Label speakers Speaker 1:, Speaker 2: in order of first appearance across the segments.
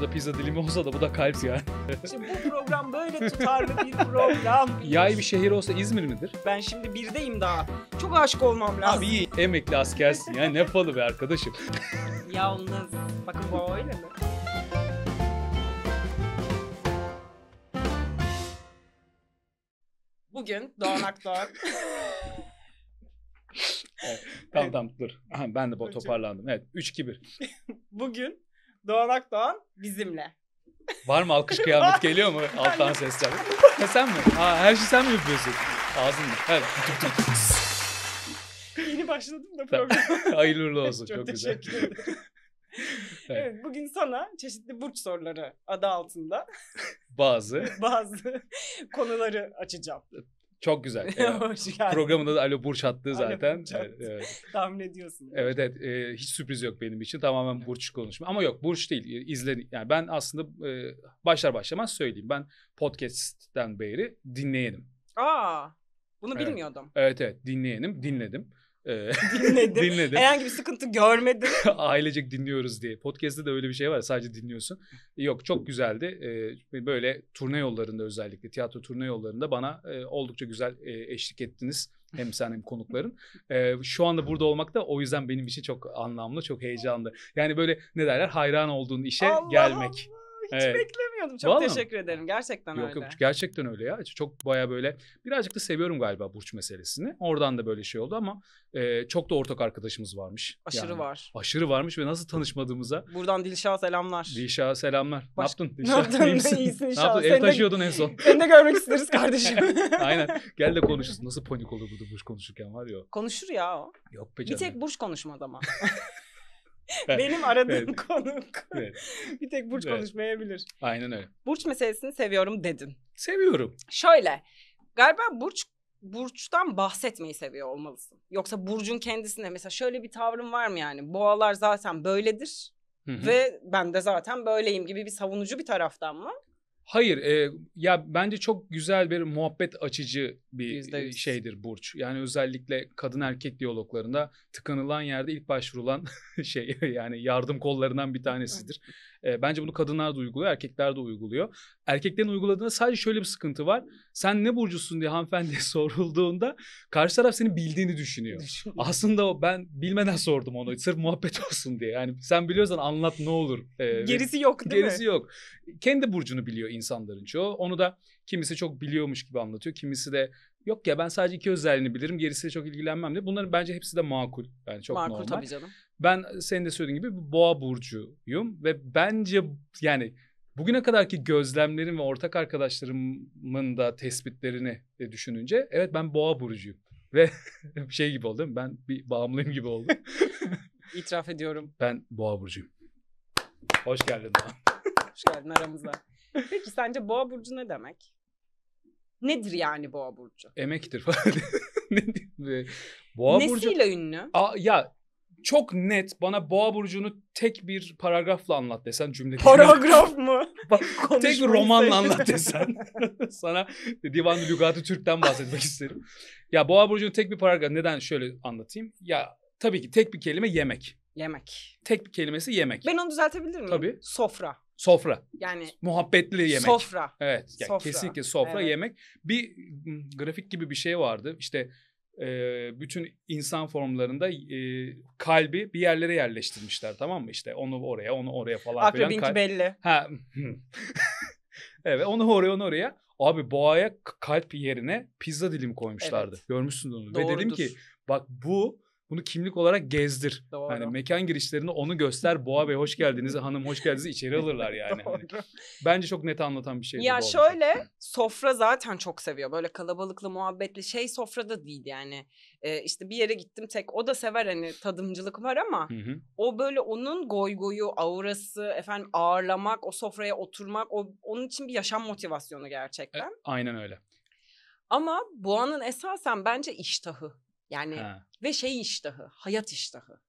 Speaker 1: da pizza dilimi olsa da bu da kalp yani. işte
Speaker 2: bu program böyle tutarlı bir program.
Speaker 1: Yay bir şehir olsa İzmir midir?
Speaker 2: Ben şimdi birdeyim daha. Çok aşık olmam lazım. Abi iyi.
Speaker 1: Emekli askersin ya. Ne falı be arkadaşım.
Speaker 2: Yalnız. Bakın bu öyle mi? Bugün Doğan Akdoğan.
Speaker 1: evet, tamam tamam dur. ben de toparlandım. Evet 3-2-1.
Speaker 2: Bugün Doğan Akdoğan bizimle.
Speaker 1: Var mı alkış kıyamet geliyor mu alttan sesler? Ha, e, sen mi? Ha, her şeyi sen mi yapıyorsun? Ağzın mı? Evet.
Speaker 2: Yeni başladım da program. Hayırlı uğurlu olsun. Çok, Çok güzel. teşekkür ederim. evet. evet, bugün sana çeşitli burç soruları adı altında bazı bazı konuları açacağım.
Speaker 1: Çok güzel. Hoş geldin. Programında da Alo Burç attı zaten. Evet,
Speaker 2: Tahmin ediyorsun. Evet
Speaker 1: evet. E, hiç sürpriz yok benim için. Tamamen Burç konuşma. Ama yok Burç değil. İzlen yani ben aslında e, başlar başlamaz söyleyeyim. Ben podcast'ten beri dinleyenim.
Speaker 2: Aa. Bunu evet. bilmiyordum.
Speaker 1: Evet evet dinleyenim. Dinledim. Ee, dinledim. dinledim. Herhangi bir sıkıntı görmedim. Ailecek dinliyoruz diye. Podcast'te de öyle bir şey var. Sadece dinliyorsun. Yok çok güzeldi. Ee, böyle turne yollarında özellikle tiyatro turne yollarında bana e, oldukça güzel e, eşlik ettiniz. Hem sen hem konukların. Ee, şu anda burada olmak da o yüzden benim için çok anlamlı, çok heyecanlı. Yani böyle ne derler hayran olduğun işe Allah gelmek. Allah hiç evet. beklemiyordum. Çok Vallahi teşekkür
Speaker 2: mi? ederim. Gerçekten yok, öyle. Yok
Speaker 1: gerçekten öyle ya. Çok baya böyle birazcık da seviyorum galiba burç meselesini. Oradan da böyle şey oldu ama e, çok da ortak arkadaşımız varmış. Aşırı yani, var. Aşırı varmış ve nasıl tanışmadığımıza. Buradan Dilşah selamlar. Dilşah selamlar. Baş... Ne yaptın Dilşah? Ne yaptın? İyisin inşallah. Ne yaptın? Ev taşıyordun de, en son. Seni de görmek isteriz kardeşim. Aynen. Gel de konuşursun. Nasıl panik olur burada burç konuşurken var ya. Konuşur ya o. Yok be canım. Bir tek
Speaker 2: burç konuşmadı ama.
Speaker 1: Benim aradığım evet.
Speaker 2: konuk. Evet. bir tek Burç evet. konuşmayabilir. Aynen öyle. Burç meselesini seviyorum dedin. Seviyorum. Şöyle galiba Burç Burç'tan bahsetmeyi seviyor olmalısın. Yoksa Burcun kendisine mesela şöyle bir tavrım var mı yani? Boğalar zaten böyledir. Hı-hı. Ve ben de zaten böyleyim gibi bir savunucu bir taraftan mı?
Speaker 1: Hayır e, ya bence çok güzel bir muhabbet açıcı bir %100. E, şeydir burç. Yani özellikle kadın erkek diyaloglarında tıkanılan yerde ilk başvurulan şey yani yardım kollarından bir tanesidir. E, bence bunu kadınlar da uyguluyor, erkekler de uyguluyor. Erkeklerin uyguladığında sadece şöyle bir sıkıntı var. Sen ne burcusun diye hanımefendiye sorulduğunda karşı taraf seni bildiğini düşünüyor. Düşünüyor. Aslında ben bilmeden sordum onu. Sırf muhabbet olsun diye. Yani sen biliyorsan anlat ne olur. E, gerisi yok değil gerisi mi? Gerisi yok. Kendi burcunu biliyor insanların çoğu. Onu da kimisi çok biliyormuş gibi anlatıyor. Kimisi de yok ya ben sadece iki özelliğini bilirim gerisiyle çok ilgilenmem diye. Bunların bence hepsi de makul. Yani çok makul, normal. Makul tabii canım ben senin de söylediğin gibi boğa burcuyum ve bence yani bugüne kadarki gözlemlerim ve ortak arkadaşlarımın da tespitlerini düşününce evet ben boğa burcuyum ve şey gibi oldum ben bir bağımlıyım gibi oldum. İtiraf ediyorum. Ben boğa burcuyum. Hoş geldin Doğan.
Speaker 2: Hoş geldin aramıza. Peki sence boğa burcu ne demek? Nedir yani boğa burcu?
Speaker 1: Emektir falan. boğa Nesiyle burcu... ünlü? Aa, ya çok net bana boğa burcunu tek bir paragrafla anlat desen cümle. Paragraf mı? Bak, tek bir romanla anlat desen. Sana Divan Lügatı Türk'ten bahsetmek isterim. Ya boğa burcunu tek bir paragraf neden şöyle anlatayım? Ya tabii ki tek bir kelime yemek.
Speaker 2: Yemek.
Speaker 1: Tek bir kelimesi yemek. Ben
Speaker 2: onu düzeltebilir miyim? Tabii.
Speaker 1: Sofra. Sofra. Yani muhabbetli yemek. Sofra. Evet. Yani sofra. kesinlikle sofra evet. yemek. Bir grafik gibi bir şey vardı. İşte e, bütün insan formlarında e, kalbi bir yerlere yerleştirmişler tamam mı? işte onu oraya, onu oraya falan Akrebinki filan. Kal- belli. Ha. evet onu oraya, onu oraya. Abi boğaya kalp yerine pizza dilimi koymuşlardı. Evet. Görmüşsün onu. Doğrudur. Ve dedim ki bak bu bunu kimlik olarak gezdir. Doğru. Yani mekan girişlerinde onu göster. Boğa Bey hoş geldiniz, hanım hoş geldiniz içeri alırlar yani. hani. Bence çok net anlatan bir şey. Ya şöyle
Speaker 2: olacak. sofra zaten çok seviyor. Böyle kalabalıklı muhabbetli şey sofrada değil yani. Ee, işte bir yere gittim tek o da sever hani tadımcılık var ama hı hı. o böyle onun goy goyu, aurası, efendim ağırlamak, o sofraya oturmak o onun için bir yaşam motivasyonu e, gerçekten. E, aynen öyle. Ama boğanın esasen bence iştahı. Yani ha. ve şey iştahı, hayat iştahı.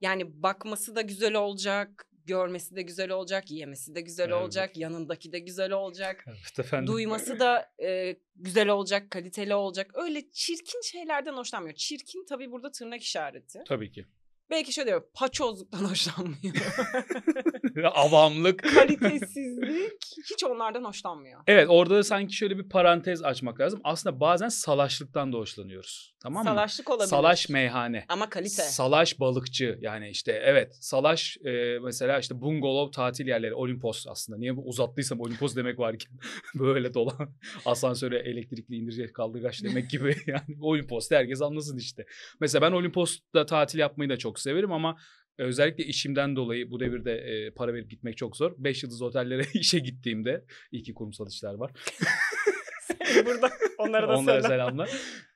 Speaker 2: Yani bakması da güzel olacak, görmesi de güzel olacak, yemesi de güzel evet. olacak, yanındaki de güzel olacak. Evet efendim. Duyması da e, güzel olacak, kaliteli olacak. Öyle çirkin şeylerden hoşlanmıyor. Çirkin tabii burada tırnak işareti. Tabii ki. Belki şöyle diyor, paçozluktan hoşlanmıyor.
Speaker 1: avamlık.
Speaker 2: Kalitesizlik hiç onlardan hoşlanmıyor.
Speaker 1: Evet orada da sanki şöyle bir parantez açmak lazım. Aslında bazen salaşlıktan da hoşlanıyoruz. Tamam mı? Salaşlık olabilir. Salaş meyhane. Ama kalite. Salaş balıkçı yani işte evet salaş e, mesela işte bungalov tatil yerleri Olimpos aslında. Niye bu uzattıysam Olimpos demek varken böyle dolan asansöre elektrikli indirecek kaldıraç demek gibi yani Olimpos herkes anlasın işte. Mesela ben Olimpos'ta tatil yapmayı da çok severim ama e, özellikle işimden dolayı bu devirde e, para verip gitmek çok zor. Beş yıldız otellere işe gittiğimde iyi ki kurumsal işler var.
Speaker 2: Burada onlara da Onlara selamlar.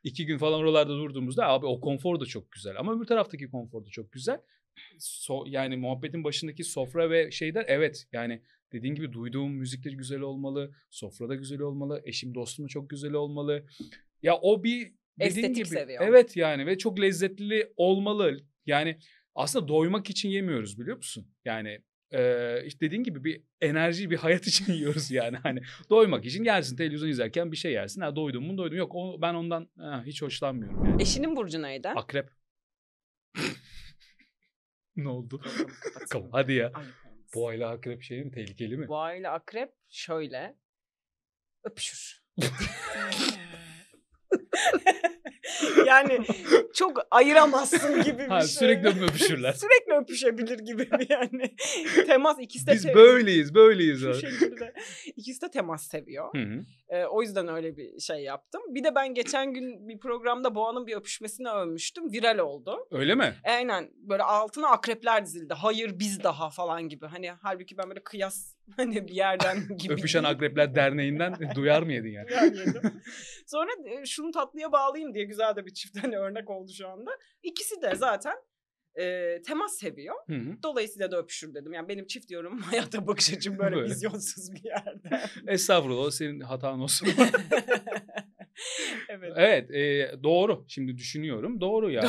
Speaker 1: İki gün falan oralarda durduğumuzda abi o konfor da çok güzel. Ama öbür taraftaki konfor da çok güzel. So, yani muhabbetin başındaki sofra ve şeyler evet yani dediğin gibi duyduğum müzikler güzel olmalı. Sofrada güzel olmalı. Eşim dostum çok güzel olmalı. Ya o bir Estetik gibi, seviyor. Evet yani ve çok lezzetli olmalı. Yani aslında doymak için yemiyoruz biliyor musun? Yani e, işte dediğin gibi bir enerji, bir hayat için yiyoruz yani. Hani doymak için gelsin televizyon izlerken bir şey yersin. Ha doydum mu doydum. Yok o, ben ondan ha, hiç hoşlanmıyorum. Yani. Eşinin burcu neydi? Akrep. ne oldu? Tamam hadi ya. Boğa ile akrep şey mi? Tehlikeli mi? Boğa ile akrep şöyle öpüşür. Ee,
Speaker 2: yani çok ayıramazsın gibi bir ha, şey. Sürekli öpüşürler. sürekli öpüşebilir gibi bir yani. temas ikisi de Biz sev- böyleyiz, böyleyiz. Şu şekilde. İkisi de temas seviyor. Hı hı. Ee, o yüzden öyle bir şey yaptım. Bir de ben geçen gün bir programda Boğa'nın bir öpüşmesini övmüştüm. Viral oldu. Öyle mi? Aynen. Böyle altına akrepler dizildi. Hayır biz daha falan gibi. Hani halbuki ben böyle kıyas Hani bir yerden gibi. Öpüşen
Speaker 1: Akrepler Derneği'nden duyar mıydın yani? Duyar
Speaker 2: Sonra e, şunu tatlıya bağlayayım diye güzel de bir çiftten hani örnek oldu şu anda. İkisi de zaten e, temas seviyor. Hı hı. Dolayısıyla da öpüşür dedim. Yani benim çift diyorum hayata
Speaker 1: bakış açım böyle, böyle. vizyonsuz bir yerde. Estağfurullah senin hatan olsun. evet. Evet e, doğru. Şimdi düşünüyorum. Doğru yani.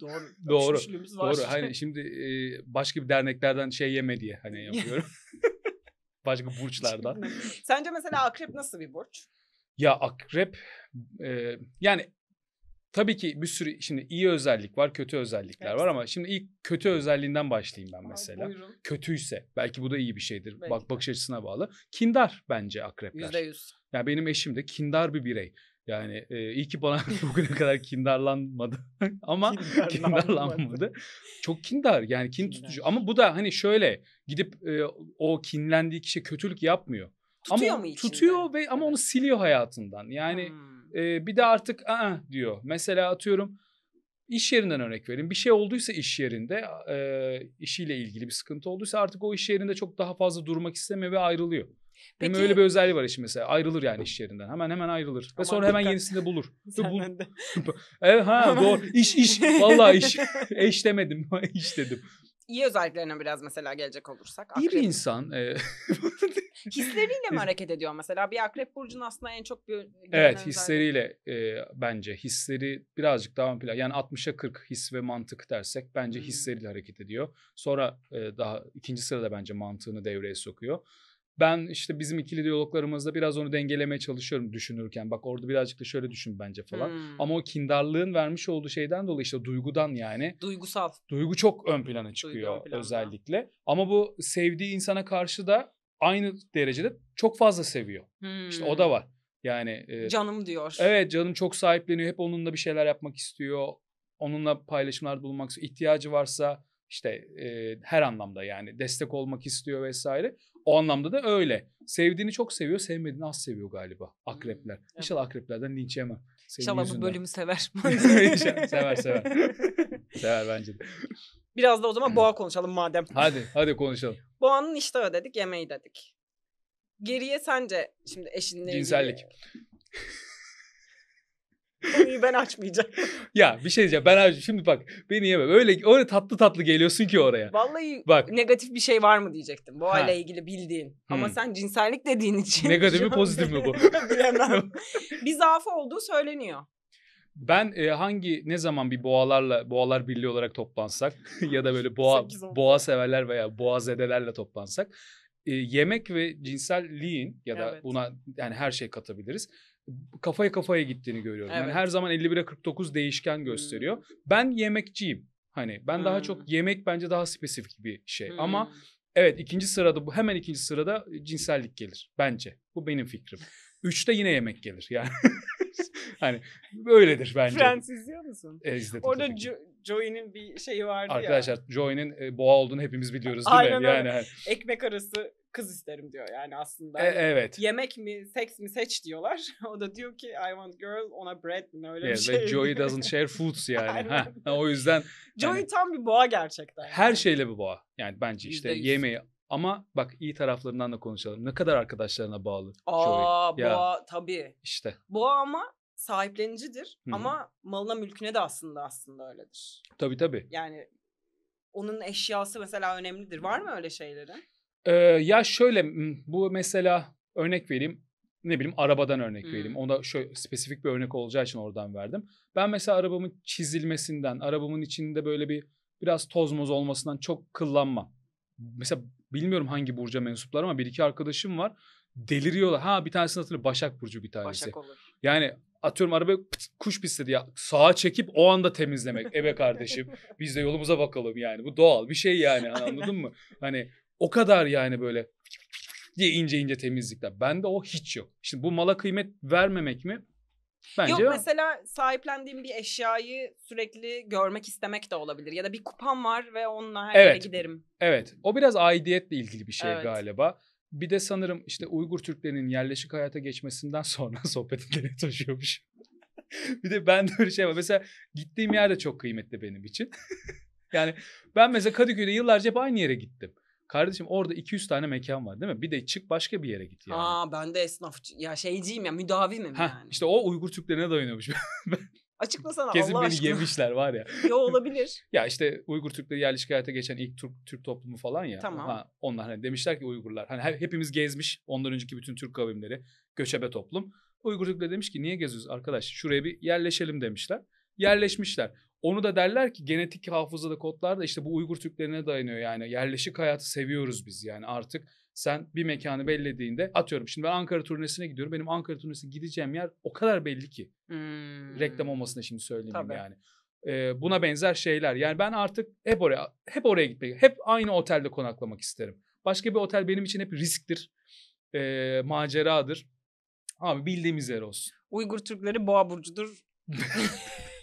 Speaker 1: doğru. Doğru. Doğru. Hani şimdi e, başka bir derneklerden şey yeme diye hani yapıyorum başka burçlardan.
Speaker 2: Sence mesela akrep nasıl bir burç?
Speaker 1: Ya akrep e, yani tabii ki bir sürü şimdi iyi özellik var, kötü özellikler evet. var ama şimdi ilk kötü özelliğinden başlayayım ben mesela. Aa, Kötüyse belki bu da iyi bir şeydir. Belki. Bak bakış açısına bağlı. Kindar bence akrepler. %100. Ya yani benim eşim de kindar bir birey. Yani e, iyi ki bana bugüne kadar kindarlanmadı. ama kindarlanmadı. Çok kindar yani kin kindar. tutucu. Ama bu da hani şöyle gidip e, o kinlendiği kişi kötülük yapmıyor. Tutuyor ama, mu içinde? Tutuyor ve ama evet. onu siliyor hayatından. Yani hmm. e, bir de artık aa diyor. Mesela atıyorum iş yerinden örnek vereyim. Bir şey olduysa iş yerinde e, işiyle ilgili bir sıkıntı olduysa artık o iş yerinde çok daha fazla durmak istemiyor ve ayrılıyor. Peki, Benim öyle bir özelliği var işte mesela. Ayrılır yani iş yerinden. Hemen hemen ayrılır. Ve Aman sonra hemen dikkat. yenisini de bulur. Senden de. evet, ha doğru. İş iş. Vallahi iş. Eş demedim. iş dedim.
Speaker 2: İyi özelliklerine biraz mesela gelecek olursak. Akrep. İyi bir insan. E... hisleriyle mi hareket ediyor mesela? Bir akrep burcunun aslında en çok bir... Evet
Speaker 1: hisleriyle e, bence. Hisleri birazcık daha ön plan. Yani 60'a 40 his ve mantık dersek bence hmm. hisleriyle hareket ediyor. Sonra e, daha ikinci sırada bence mantığını devreye sokuyor. Ben işte bizim ikili diyaloglarımızda biraz onu dengelemeye çalışıyorum düşünürken. Bak orada birazcık da şöyle düşün bence falan. Hmm. Ama o kindarlığın vermiş olduğu şeyden dolayı işte duygudan yani. Duygusal. Duygu çok ön plana çıkıyor ön plana. özellikle. Ama bu sevdiği insana karşı da aynı derecede çok fazla seviyor. Hmm. İşte o da hmm. var. Yani e, canım diyor. Evet canım çok sahipleniyor. Hep onunla bir şeyler yapmak istiyor. Onunla paylaşımlarda bulunmak istiyor. İhtiyacı varsa işte e, her anlamda yani destek olmak istiyor vesaire. O anlamda da öyle. Sevdiğini çok seviyor, sevmediğini az seviyor galiba akrepler. Hmm, evet. İnşallah akreplerden linç yemem. İnşallah yüzünden. bu bölümü sever. sever sever. sever bence de.
Speaker 2: Biraz da o zaman boğa hmm. konuşalım madem.
Speaker 1: Hadi hadi konuşalım.
Speaker 2: Boğanın iştahı dedik, yemeği dedik. Geriye sence şimdi eşinle Cinsellik. Konuyu ben açmayacağım.
Speaker 1: ya bir şey diyeceğim. Ben aç. Şimdi bak beni yeme. Öyle öyle tatlı tatlı geliyorsun ki oraya.
Speaker 2: Vallahi bak. negatif bir şey var mı diyecektim. Bu ile ilgili bildiğin. Hmm. Ama sen cinsellik dediğin için. Negatif mi pozitif mi bu? Bilemem. bir zaafı olduğu söyleniyor.
Speaker 1: Ben e, hangi ne zaman bir boğalarla boğalar birliği olarak toplansak ya da böyle boğa boğa severler veya boğa zedelerle toplansak e, yemek ve cinselliğin ya da evet. buna yani her şey katabiliriz kafaya kafaya gittiğini görüyorum. Evet. Yani her zaman 51'e 49 değişken gösteriyor. Hmm. Ben yemekçiyim. Hani ben hmm. daha çok hmm. yemek bence daha spesifik bir şey. Hmm. Ama evet ikinci sırada bu hemen ikinci sırada cinsellik gelir bence. Bu benim fikrim. Üçte yine yemek gelir yani. hani böyledir bence. Friends izliyor musun? E, izledim Orada
Speaker 2: Joey'nin bir şeyi vardı Arkadaşlar, ya.
Speaker 1: Arkadaşlar Joey'nin e, boğa olduğunu hepimiz biliyoruz değil Aynen mi? Öyle. Yani hani
Speaker 2: ekmek arası kız isterim diyor yani aslında. E, evet. Yemek mi, seks mi seç diyorlar. o da diyor ki I want girl ona bread mi öyle evet, bir şey. Joey doesn't share foods yani.
Speaker 1: ha, o yüzden. Joey yani,
Speaker 2: tam bir boğa gerçekten.
Speaker 1: Her şeyle bir boğa. Yani bence işte %100. yemeği ama bak iyi taraflarından da konuşalım. Ne kadar arkadaşlarına bağlı Aa, Joey. Aa boğa ya, tabii. İşte.
Speaker 2: Boğa ama sahiplenicidir Hı-hı. ama malına mülküne de aslında aslında öyledir. Tabii tabii. Yani onun eşyası mesela önemlidir. Var mı öyle şeyleri?
Speaker 1: Ee, ya şöyle bu mesela örnek vereyim. Ne bileyim arabadan örnek hmm. vereyim. Ona şöyle spesifik bir örnek olacağı için oradan verdim. Ben mesela arabamın çizilmesinden, arabamın içinde böyle bir biraz toz moz olmasından çok kıllanma. Mesela bilmiyorum hangi burca mensuplar ama bir iki arkadaşım var deliriyorlar. Ha bir tanesini hatırlıyorum Başak Burcu bir tanesi. Başak olur. Yani atıyorum araba pıt, kuş pisledi ya. Sağa çekip o anda temizlemek. Ebe kardeşim biz de yolumuza bakalım yani. Bu doğal bir şey yani hani anladın mı? Hani o kadar yani böyle diye ince ince temizlikler. Bende o hiç yok. Şimdi bu mala kıymet vermemek mi? Bence Yok
Speaker 2: mesela sahiplendiğim bir eşyayı sürekli görmek istemek de olabilir. Ya da bir kupam var ve onunla her evet. yere giderim.
Speaker 1: Evet. O biraz aidiyetle ilgili bir şey evet. galiba. Bir de sanırım işte Uygur Türklerinin yerleşik hayata geçmesinden sonra sohbet ileri taşıyormuş. bir de ben de öyle şey var. Mesela gittiğim yer de çok kıymetli benim için. yani ben mesela Kadıköy'de yıllarca hep aynı yere gittim. Kardeşim orada 200 tane mekan var değil mi? Bir de çık başka bir yere git
Speaker 2: yani. Aa ben de esnaf ya şeyciyim ya müdavimim Heh,
Speaker 1: yani. İşte o Uygur Türklerine dayanıyormuş.
Speaker 2: Açıklasana Kesin Allah beni yemişler var ya. Yo olabilir.
Speaker 1: ya işte Uygur Türkleri yerleşik hayata geçen ilk Türk Türk toplumu falan ya. Tamam. Ha, onlar hani demişler ki Uygurlar hani hepimiz gezmiş ondan önceki bütün Türk kavimleri göçebe toplum. Uygur Türkleri demiş ki niye geziyoruz arkadaş şuraya bir yerleşelim demişler. Yerleşmişler. Onu da derler ki genetik hafızada kodlar da işte bu Uygur Türklerine dayanıyor yani. Yerleşik hayatı seviyoruz biz yani artık sen bir mekanı bellediğinde atıyorum. Şimdi ben Ankara turnesine gidiyorum. Benim Ankara turnesine gideceğim yer o kadar belli ki. Hmm. Reklam olmasına şimdi söyleyeyim Tabii. yani. Ee, buna benzer şeyler. Yani ben artık hep oraya hep oraya gitmek, hep aynı otelde konaklamak isterim. Başka bir otel benim için hep risktir, e, maceradır. Abi bildiğimiz yer olsun.
Speaker 2: Uygur Türkleri boğa burcudur.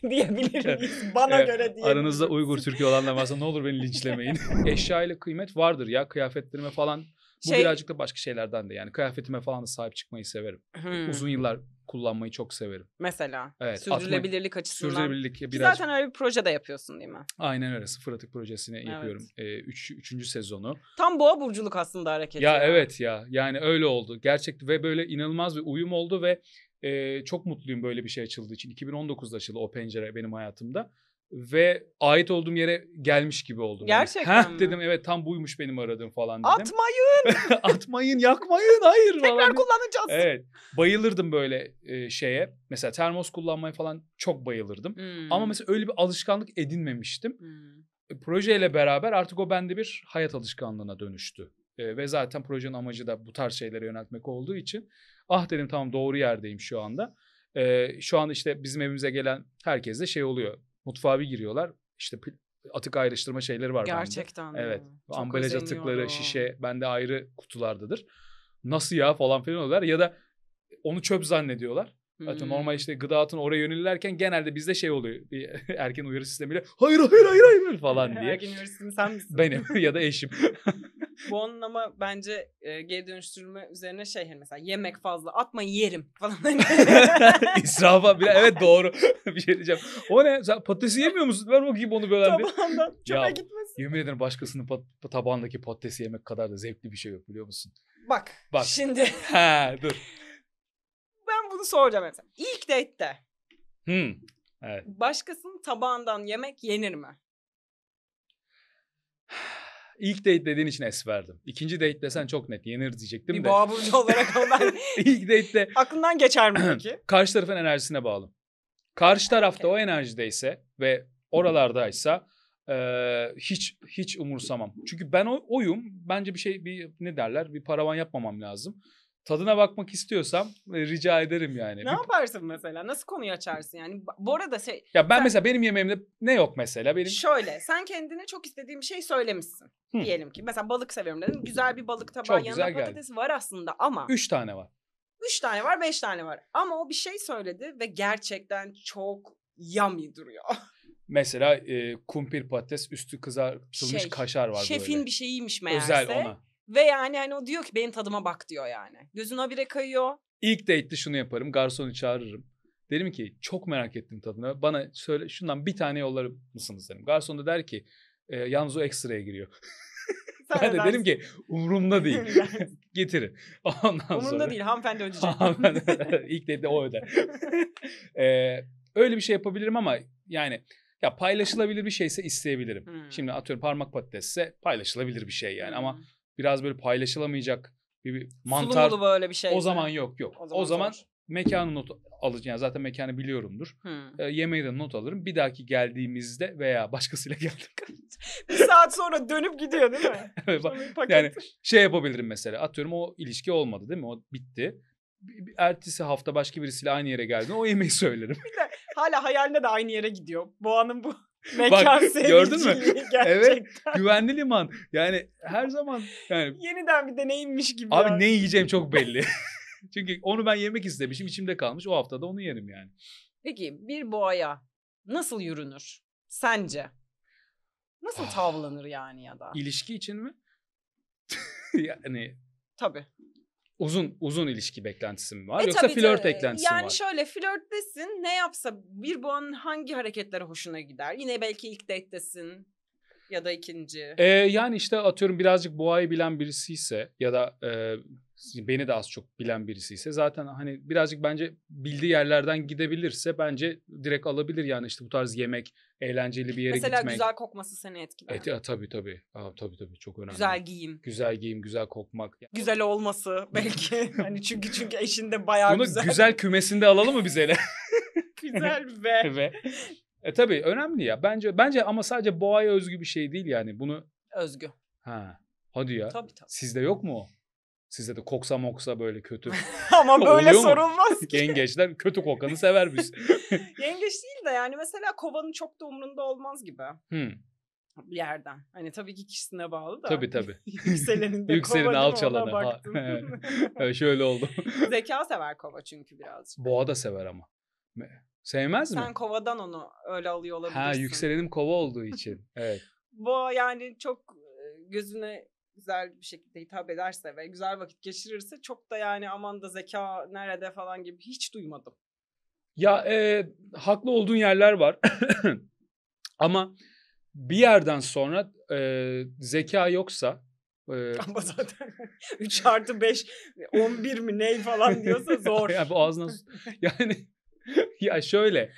Speaker 2: diyebilir miyiz? Bana evet, göre diye. Aranızda
Speaker 1: Uygur Türkü olanlar varsa ne olur beni linçlemeyin. Eşya ile kıymet vardır ya kıyafetlerime falan. Bu şey birazcık da başka şeylerden de yani kıyafetime falan da sahip çıkmayı severim. Hmm. Uzun yıllar kullanmayı çok severim. Mesela evet, sürdürülebilirlik atmayı, açısından. Sürdürülebilirlik biraz... Ki zaten
Speaker 2: öyle bir proje de yapıyorsun değil mi?
Speaker 1: Aynen öyle. Sıfır Atık projesini evet. yapıyorum. Ee, üç, üçüncü sezonu.
Speaker 2: Tam boğa burculuk aslında hareketi. Ya, ya
Speaker 1: evet ya. Yani öyle oldu. Gerçekten ve böyle inanılmaz bir uyum oldu ve e, çok mutluyum böyle bir şey açıldığı için. 2019'da açıldı o pencere benim hayatımda ve ait olduğum yere gelmiş gibi oldum. Hani, Gerçekten yani. mi? dedim evet tam buymuş benim aradığım falan dedim. Atmayın. Atmayın, yakmayın, hayır Tekrar falan. kullanacağız. Evet. Bayılırdım böyle e, şeye. Mesela termos kullanmaya falan çok bayılırdım. Hmm. Ama mesela öyle bir alışkanlık edinmemiştim. Hmm. E, projeyle beraber artık o bende bir hayat alışkanlığına dönüştü. E, ve zaten projenin amacı da bu tarz şeylere yöneltmek olduğu için ah dedim tamam doğru yerdeyim şu anda. E, şu an işte bizim evimize gelen herkes de şey oluyor Mutfağa bir giriyorlar. İşte atık ayrıştırma şeyleri var Gerçekten. Bende. Evet. Çok ambalaj atıkları, şişe bende ayrı kutulardadır. Nasıl ya falan filan oluyorlar ya da onu çöp zannediyorlar. Zaten hmm. normal işte gıda atın oraya yönelirlerken genelde bizde şey oluyor. Bir erken uyarı sistemiyle hayır hayır hayır hayır falan diye. erken uyarı sistemi sen misin? Benim ya da eşim.
Speaker 2: Bu onun ama bence e, geri dönüştürme üzerine şey hani mesela yemek fazla atma yerim falan. Hani
Speaker 1: İsrafa bile evet doğru. bir şey diyeceğim. O ne? Sen patatesi yemiyor musun? Ver bakayım onu böyle bir. Tabağından çöpe gitmesin. Yemin ederim başkasının pat- tabağındaki patatesi yemek kadar da zevkli bir şey yok biliyor musun? Bak, Bak. şimdi. ha dur.
Speaker 2: Ben bunu soracağım mesela. İlk date'te
Speaker 1: Hmm. Evet.
Speaker 2: başkasının tabağından yemek yenir mi?
Speaker 1: İlk date dediğin için es verdim. İkinci date desen çok net yenir diyecektim bir de. baburcu olarak onlar İlk date de aklından geçer mi peki? karşı tarafın enerjisine bağlı. Karşı tarafta o enerjideyse ve oralardaysa eee, hiç hiç umursamam. Çünkü ben o, oyum. Bence bir şey bir ne derler bir paravan yapmamam lazım tadına bakmak istiyorsam e, rica ederim yani. Ne Bir-
Speaker 2: yaparsın mesela? Nasıl konuyu açarsın yani? Bu arada şey
Speaker 1: Ya ben Sen- mesela benim yemeğimde ne yok mesela benim şöyle
Speaker 2: sen kendine çok istediğim bir şey söylemişsin. Hı. Diyelim ki mesela balık seviyorum dedim. Güzel bir balık tabağı Çok yanında güzel geldi. patates var aslında ama üç tane var. üç tane var beş tane var. Ama o bir şey söyledi ve gerçekten çok yummy duruyor.
Speaker 1: Mesela e, kumpir patates üstü kızartılmış Şey, kaşar var Şefin böyle. bir
Speaker 2: şeyiymiş meğerse. Özel ona. Ve yani hani o diyor ki benim tadıma bak diyor yani. Gözün habire kayıyor.
Speaker 1: İlk date'de şunu yaparım. Garsonu çağırırım. Derim ki çok merak ettim tadını. Bana söyle şundan bir tane yollar mısınız derim. Garson da der ki e, yalnız o ekstraya giriyor. ben de derim ki umurumda değil. Getirin. Ondan umurumda sonra. değil hanımefendi ödeyecek. İlk dedi o öder. ee, öyle bir şey yapabilirim ama yani ya paylaşılabilir bir şeyse isteyebilirim. Hmm. Şimdi atıyorum parmak patatesse paylaşılabilir bir şey yani hmm. ama biraz böyle paylaşılamayacak bir, bir mantar. Sulumlu böyle bir şey. O zaman yok yok. O zaman, o zaman mekanı not alacağım. Yani zaten mekanı biliyorumdur. Hmm. E, yemeği de not alırım. Bir dahaki geldiğimizde veya başkasıyla geldik
Speaker 2: bir saat sonra dönüp gidiyor değil mi?
Speaker 1: evet, yani şey yapabilirim mesela. Atıyorum o ilişki olmadı değil mi? O bitti ertesi hafta başka birisiyle aynı yere geldi o yemeği söylerim. bir de
Speaker 2: hala hayalinde de aynı yere gidiyor. Boğanın bu Bak, gördün mü? Gerçekten. Evet.
Speaker 1: Güvenli liman. Yani
Speaker 2: her zaman yani yeniden bir deneyimmiş gibi. Abi yani. ne
Speaker 1: yiyeceğim çok belli. Çünkü onu ben yemek istemişim, içimde kalmış. O haftada onu yerim yani.
Speaker 2: Peki bir boğaya nasıl yürünür sence? Nasıl ah. tavlanır yani ya da?
Speaker 1: İlişki için mi? yani Tabii uzun uzun ilişki beklentisi mi var e, yoksa flört tabii. E, eklentisi yani mi var? Yani şöyle
Speaker 2: flörttesin ne yapsa bir bu an hangi hareketlere hoşuna gider? Yine belki ilk date'tesin ya da ikinci. Ee,
Speaker 1: yani işte atıyorum birazcık boğayı bilen birisi ise ya da e, beni de az çok bilen birisi ise zaten hani birazcık bence bildiği yerlerden gidebilirse bence direkt alabilir yani işte bu tarz yemek, eğlenceli bir yere Mesela gitmek. Mesela güzel kokması seni etkiler. Et, a, tabii tabii. Aa, tabii tabii çok önemli. Güzel giyim. Güzel giyim, güzel kokmak. Güzel olması belki. hani çünkü çünkü eşinde bayağı Bunu güzel. Bunu güzel kümesinde alalım mı biz hele? güzel be ve. E tabii önemli ya. Bence bence ama sadece boğaya özgü bir şey değil yani. Bunu özgü. Ha. Hadi ya. Tabii tabii. Sizde yok mu o? Size de koksa moksa böyle kötü. Ama böyle sorulmaz ki. Yengeçler kötü kokanı sever biz.
Speaker 2: Yengeç değil de yani mesela kovanın çok da umrunda olmaz gibi. Hmm. Bir yerden. Hani tabii ki kişisine bağlı da. Tabii tabii. Yükselenin de Yükselenin alçalanı. Ha, evet, şöyle oldu. Zeka sever kova çünkü biraz.
Speaker 1: Boğa da sever ama. Sevmez Sen mi? Sen
Speaker 2: kovadan onu öyle alıyor olabilirsin. Ha yükselenim
Speaker 1: kova olduğu için. Evet.
Speaker 2: Boğa yani çok gözüne güzel bir şekilde hitap ederse ve güzel vakit geçirirse çok da yani aman da zeka nerede falan gibi hiç duymadım.
Speaker 1: Ya e, haklı olduğun yerler var ama bir yerden sonra e, zeka yoksa ee, Ama zaten 3 artı 5 11 mi ney falan diyorsa zor. ya bu ağzına yani ya şöyle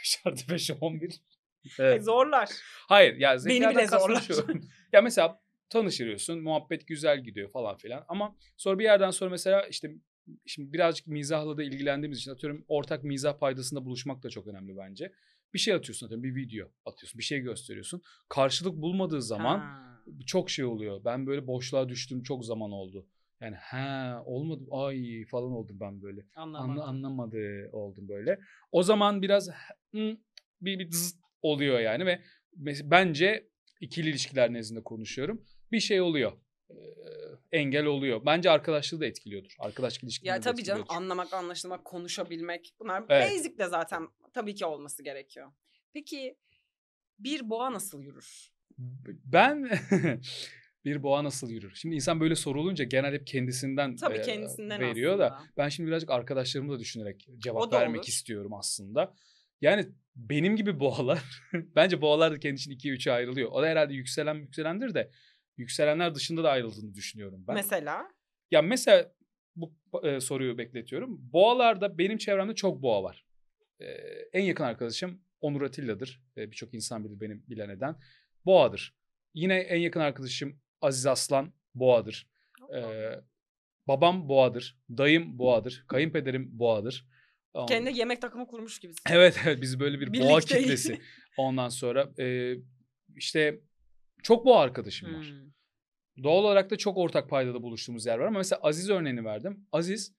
Speaker 1: 3 artı 5 11. Evet. E zorlar. Hayır ya zekadan Beni bile zorlar. ya mesela tanışıyorsun. Muhabbet güzel gidiyor falan filan. Ama sonra bir yerden sonra mesela işte şimdi birazcık mizahla da ilgilendiğimiz için atıyorum ortak mizah paydasında buluşmak da çok önemli bence. Bir şey atıyorsun atıyorum bir video atıyorsun bir şey gösteriyorsun. Karşılık bulmadığı zaman ha. çok şey oluyor. Ben böyle boşluğa düştüm çok zaman oldu. Yani he olmadı ay falan oldum ben böyle. Anlamadım. Anla, anlamadı oldum böyle. O zaman biraz hı, bir, bir oluyor yani ve bence ikili ilişkiler nezdinde konuşuyorum bir şey oluyor. E, engel oluyor. Bence arkadaşlığı da etkiliyordur. Arkadaş ilişkileri Ya tabii canım
Speaker 2: anlamak, anlaşılmak, konuşabilmek bunlar evet. basic de zaten tabii ki olması gerekiyor. Peki bir boğa nasıl yürür?
Speaker 1: Ben bir boğa nasıl yürür? Şimdi insan böyle sorulunca genel hep kendisinden, Tabii kendisinden e, veriyor aslında. da ben şimdi birazcık arkadaşlarımı da düşünerek cevap o vermek olur. istiyorum aslında. Yani benim gibi boğalar, bence boğalar da kendi için ikiye üçe ayrılıyor. O da herhalde yükselen yükselendir de yükselenler dışında da ayrıldığını düşünüyorum ben. Mesela? Ya mesela bu e, soruyu bekletiyorum. Boğalarda benim çevremde çok boğa var. E, en yakın arkadaşım Onur Atilla'dır. E, Birçok insan bilir benim bile neden. Boğadır. Yine en yakın arkadaşım Aziz Aslan boğadır. E, babam boğadır. Dayım boğadır. Kayınpederim boğadır. Kendi
Speaker 2: yemek takımı kurmuş gibisin. Evet evet biz böyle bir Birlikte. boğa kitlesi.
Speaker 1: Ondan sonra e, işte çok bu arkadaşım var. Hmm. Doğal olarak da çok ortak paydada buluştuğumuz yer var ama mesela Aziz örneğini verdim. Aziz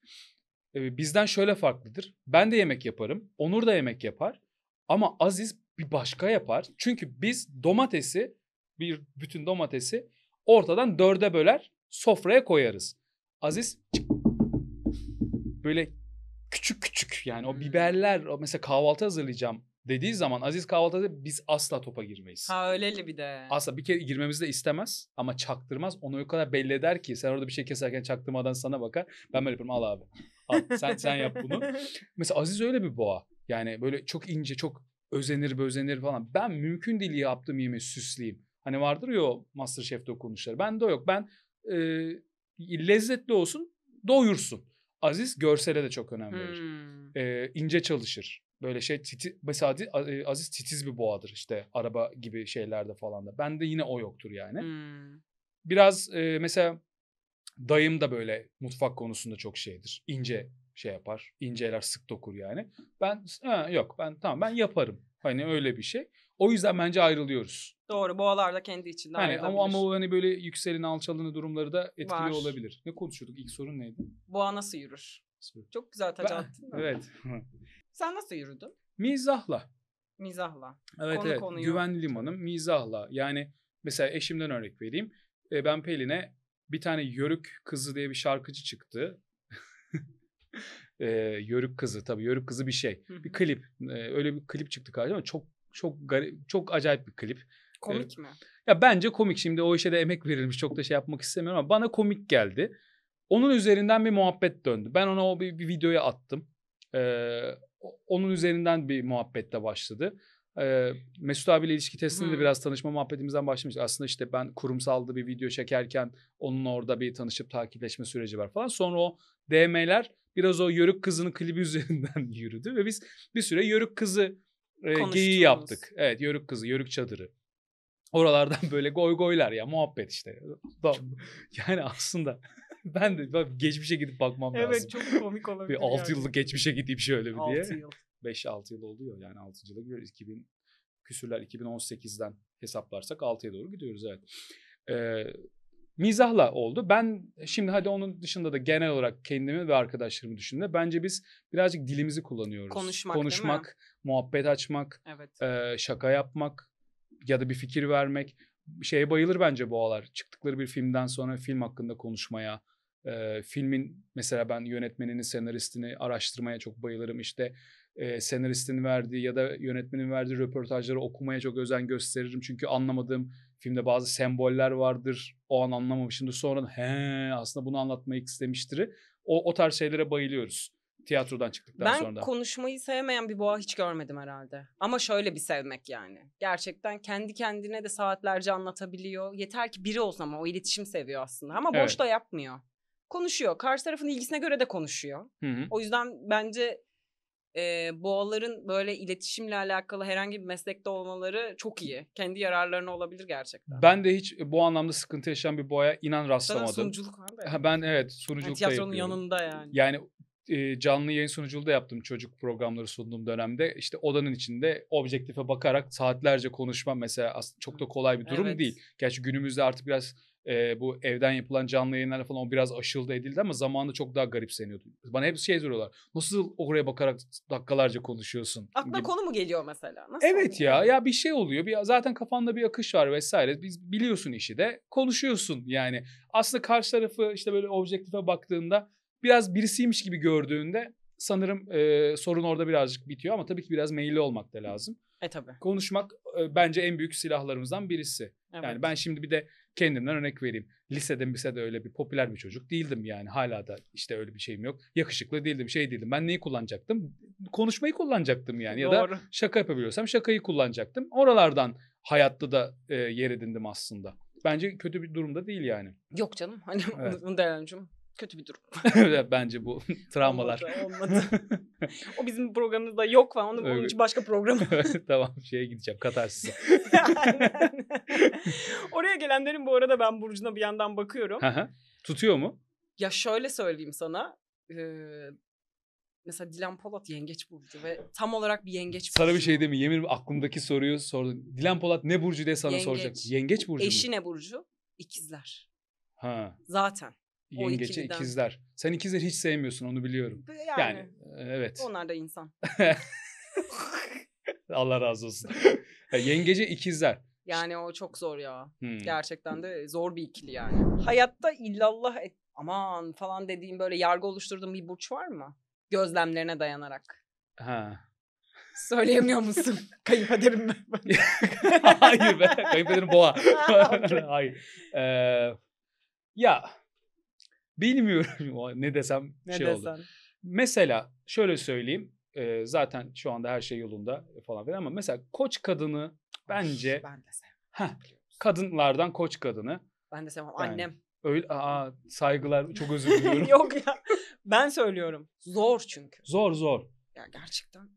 Speaker 1: e, bizden şöyle farklıdır. Ben de yemek yaparım. Onur da yemek yapar. Ama Aziz bir başka yapar. Çünkü biz domatesi bir bütün domatesi ortadan dörde böler sofraya koyarız. Aziz böyle küçük küçük yani o hmm. biberler o mesela kahvaltı hazırlayacağım dediği zaman Aziz kahvaltıda biz asla topa girmeyiz.
Speaker 2: Ha öyleli bir de.
Speaker 1: Asla bir kere girmemizi de istemez ama çaktırmaz. Onu o kadar belli eder ki sen orada bir şey keserken çaktırmadan sana bakar. Ben böyle yapıyorum al abi. Al sen sen yap bunu. Mesela Aziz öyle bir boğa. Yani böyle çok ince çok özenir özenir falan. Ben mümkün değil yaptığım yemeği süsleyeyim. Hani vardır ya o Masterchef'te okunuşlar. Ben de yok. Ben e, lezzetli olsun doyursun. Aziz görsele de çok önem verir. Hmm. E, ince çalışır. Böyle şey titi, mesela e, Aziz titiz bir boğadır işte araba gibi şeylerde falan da. Bende yine o yoktur yani. Hmm. Biraz e, mesela dayım da böyle mutfak konusunda çok şeydir. İnce şey yapar. İnceler sık dokur yani. Ben he, yok ben tamam ben yaparım. Hani öyle bir şey. O yüzden bence ayrılıyoruz.
Speaker 2: Doğru boğalar da kendi içinde yani, ama Ama,
Speaker 1: o hani böyle yükselin alçalını durumları da etkili Var. olabilir. Ne konuşuyorduk ilk sorun neydi?
Speaker 2: Boğa nasıl yürür? Çok güzel taca attın. Evet. Sen nasıl yürüdün?
Speaker 1: Mizahla.
Speaker 2: Mizahla. Evet Konu evet. Konuyu. Güvenli
Speaker 1: limanım mizahla. Yani mesela eşimden örnek vereyim. E, ben Pelin'e bir tane Yörük Kızı diye bir şarkıcı çıktı. e, Yörük Kızı tabii Yörük Kızı bir şey. Bir klip. E, öyle bir klip çıktı karşıma çok çok garip, çok acayip bir klip. Komik e, mi? Ya bence komik. Şimdi o işe de emek verilmiş. Çok da şey yapmak istemiyorum ama bana komik geldi. Onun üzerinden bir muhabbet döndü. Ben ona o bir, bir videoya attım. Ee, onun üzerinden bir muhabbette başladı. Ee, Mesut abiyle ilişki testinde hmm. biraz tanışma muhabbetimizden başlamış. Aslında işte ben kurumsalda bir video çekerken onun orada bir tanışıp takipleşme süreci var falan. Sonra o DM'ler biraz o Yörük Kızı'nın klibi üzerinden yürüdü ve biz bir süre Yörük Kızı e, geyiği yaptık. Evet Yörük Kızı, Yörük Çadırı. Oralardan böyle goy goylar ya muhabbet işte. Yani aslında ben de bak, geçmişe gidip bakmam evet, lazım. Evet çok komik olabilir. Bir 6 yani. yıllık geçmişe gideyim şöyle bir diye. 6 yıl. 5-6 yıl oluyor yani 6. yıla giriyoruz. 2000 küsürler 2018'den hesaplarsak 6'ya doğru gidiyoruz evet. Ee, mizahla oldu. Ben şimdi hadi onun dışında da genel olarak kendimi ve arkadaşlarımı düşündüğümde bence biz birazcık dilimizi kullanıyoruz. Konuşmak, Konuşmak muhabbet açmak, evet. e, şaka yapmak ya da bir fikir vermek. Şeye bayılır bence boğalar. Çıktıkları bir filmden sonra film hakkında konuşmaya, e, filmin mesela ben yönetmenini, senaristini araştırmaya çok bayılırım. işte e, senaristin verdiği ya da yönetmenin verdiği röportajları okumaya çok özen gösteririm. Çünkü anlamadığım filmde bazı semboller vardır. O an anlamamışımdır. Sonra he aslında bunu anlatmayı istemiştir. O, o tarz şeylere bayılıyoruz tiyatrodan çıktıktan ben sonra. Ben
Speaker 2: konuşmayı sevmeyen bir boğa hiç görmedim herhalde. Ama şöyle bir sevmek yani. Gerçekten kendi kendine de saatlerce anlatabiliyor. Yeter ki biri olsun ama o iletişim seviyor aslında. Ama evet. da yapmıyor konuşuyor. Karşı tarafın ilgisine göre de konuşuyor. Hı hı. O yüzden bence e, boğaların böyle iletişimle alakalı herhangi bir meslekte olmaları çok iyi. Kendi yararlarına olabilir
Speaker 1: gerçekten. Ben de hiç e, bu anlamda sıkıntı yaşayan bir boğaya inan rastlamadım. Zaten sunuculuk var Ha, ben evet sunuculuk yani tiyatronun yapıyorum. yanında yani. Yani e, canlı yayın sunuculuğu da yaptım çocuk programları sunduğum dönemde. İşte odanın içinde objektife bakarak saatlerce konuşma mesela aslında çok da kolay bir durum evet. değil. Gerçi günümüzde artık biraz e, bu evden yapılan canlı yayınlar falan o biraz aşıldı edildi ama zamanında çok daha garipseniyordu. Bana hep şey soruyorlar. Nasıl oraya bakarak dakikalarca konuşuyorsun? Aklına gibi. konu
Speaker 2: mu geliyor mesela? Nasıl
Speaker 1: evet oluyor? ya ya bir şey oluyor. Bir, zaten kafanda bir akış var vesaire. Biz biliyorsun işi de konuşuyorsun yani. Aslında karşı tarafı işte böyle objektife baktığında biraz birisiymiş gibi gördüğünde sanırım e, sorun orada birazcık bitiyor ama tabii ki biraz meyilli olmak da lazım. E tabii. Konuşmak e, bence en büyük silahlarımızdan birisi. Evet. Yani ben şimdi bir de kendimden örnek vereyim. Lisede lisede öyle bir popüler bir çocuk değildim yani. Hala da işte öyle bir şeyim yok. Yakışıklı değildim, şey değildim. Ben neyi kullanacaktım? Konuşmayı kullanacaktım yani. Doğru. Ya da şaka yapabiliyorsam şakayı kullanacaktım. Oralardan hayatta da e, yer edindim aslında. Bence kötü bir durumda değil yani.
Speaker 2: Yok canım. Hani evet. bunu değerlendireceğim kötü
Speaker 1: bir durum. Bence bu travmalar. Olmadı. olmadı.
Speaker 2: o bizim programımızda yok falan. onu onun için
Speaker 1: başka program. tamam şeye gideceğim katarsıza.
Speaker 2: Oraya gelenlerin bu arada ben Burcu'na bir yandan bakıyorum. Tutuyor mu? Ya şöyle söyleyeyim sana. Ee, mesela Dilan Polat yengeç burcu ve tam olarak bir yengeç burcu.
Speaker 1: Sana bir şey demi yemin aklımdaki soruyu sordun. Dilan Polat ne burcu diye sana yengeç. soracak. Yengeç burcu Eşi mu?
Speaker 2: ne burcu? İkizler.
Speaker 1: Ha. Zaten yengeçe ikizler. Sen ikizleri hiç sevmiyorsun onu biliyorum. Yani, yani e, evet. Onlar da insan. Allah razı olsun. E, yengece ikizler.
Speaker 2: Yani o çok zor ya. Hmm. Gerçekten de zor bir ikili yani. Hayatta illallah et, aman falan dediğim böyle yargı oluşturduğum bir burç var mı? Gözlemlerine dayanarak. Ha. Söyleyemiyor musun? Kayıp ederim ben. Hayır be. Kayıp ederim boğa.
Speaker 1: Hayır. Ee, ya Bilmiyorum ne desem ne şey desen. oldu. Mesela şöyle söyleyeyim. E, zaten şu anda her şey yolunda falan filan ama mesela koç kadını bence Of, ben de sevmem. Heh, kadınlardan koç kadını.
Speaker 2: Ben de sevmem. Yani. Annem.
Speaker 1: Öyle aa, saygılar çok özür diliyorum. Yok ya. Ben söylüyorum. Zor çünkü. Zor zor.
Speaker 2: Ya gerçekten.